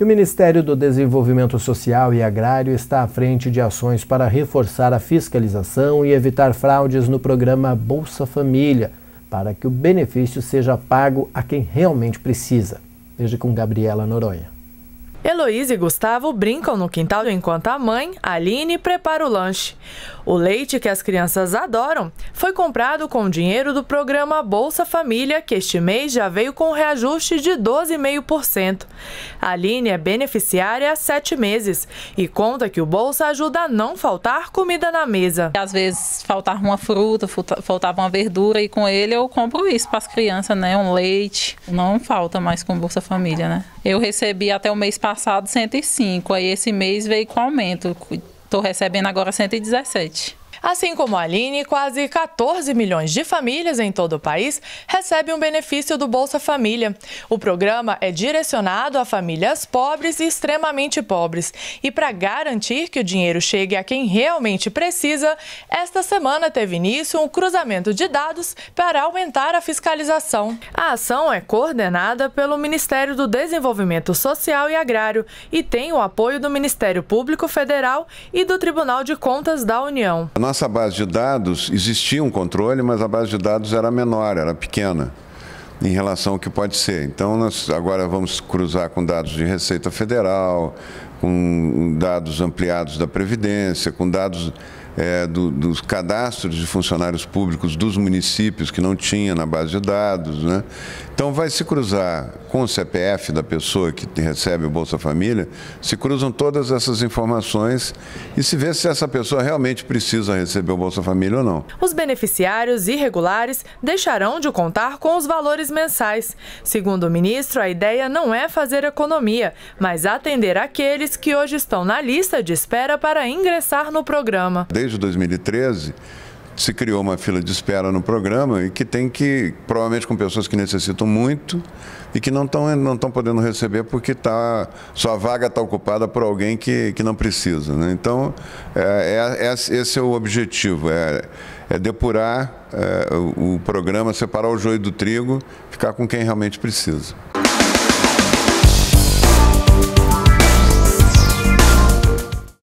E o Ministério do Desenvolvimento Social e Agrário está à frente de ações para reforçar a fiscalização e evitar fraudes no programa Bolsa Família, para que o benefício seja pago a quem realmente precisa. Veja com Gabriela Noronha. Heloísa e Gustavo brincam no quintal enquanto a mãe, Aline, prepara o lanche. O leite que as crianças adoram foi comprado com o dinheiro do programa Bolsa Família, que este mês já veio com um reajuste de 12,5%. Aline é beneficiária há sete meses e conta que o Bolsa ajuda a não faltar comida na mesa. Às vezes faltava uma fruta, faltava uma verdura e com ele eu compro isso para as crianças, né? Um leite. Não falta mais com Bolsa Família, né? Eu recebi até o mês passado passado 105, aí esse mês veio com aumento. Estou recebendo agora 117. Assim como a Aline, quase 14 milhões de famílias em todo o país recebem um benefício do Bolsa Família. O programa é direcionado a famílias pobres e extremamente pobres. E para garantir que o dinheiro chegue a quem realmente precisa, esta semana teve início um cruzamento de dados para aumentar a fiscalização. A ação é coordenada pelo Ministério do Desenvolvimento Social e Agrário e tem o apoio do Ministério Público Federal e do Tribunal de Contas da União nossa base de dados existia um controle, mas a base de dados era menor, era pequena em relação ao que pode ser. Então, nós agora vamos cruzar com dados de Receita Federal, com dados ampliados da Previdência, com dados é, do, dos cadastros de funcionários públicos dos municípios que não tinha na base de dados. Né? Então vai se cruzar com o CPF da pessoa que recebe o Bolsa Família, se cruzam todas essas informações e se vê se essa pessoa realmente precisa receber o Bolsa Família ou não. Os beneficiários irregulares deixarão de contar com os valores mensais. Segundo o ministro, a ideia não é fazer economia, mas atender aqueles que hoje estão na lista de espera para ingressar no programa. Desde desde 2013 se criou uma fila de espera no programa e que tem que, provavelmente com pessoas que necessitam muito e que não estão não podendo receber porque tá, sua vaga está ocupada por alguém que, que não precisa. Né? Então, é, é, é esse é o objetivo, é, é depurar é, o, o programa, separar o joio do trigo, ficar com quem realmente precisa.